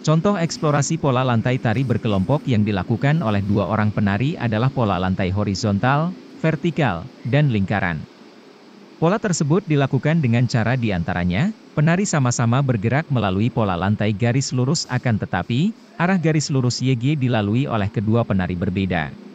Contoh eksplorasi pola lantai tari berkelompok yang dilakukan oleh dua orang penari adalah pola lantai horizontal, vertikal, dan lingkaran. Pola tersebut dilakukan dengan cara diantaranya, penari sama-sama bergerak melalui pola lantai garis lurus akan tetapi, arah garis lurus YG dilalui oleh kedua penari berbeda.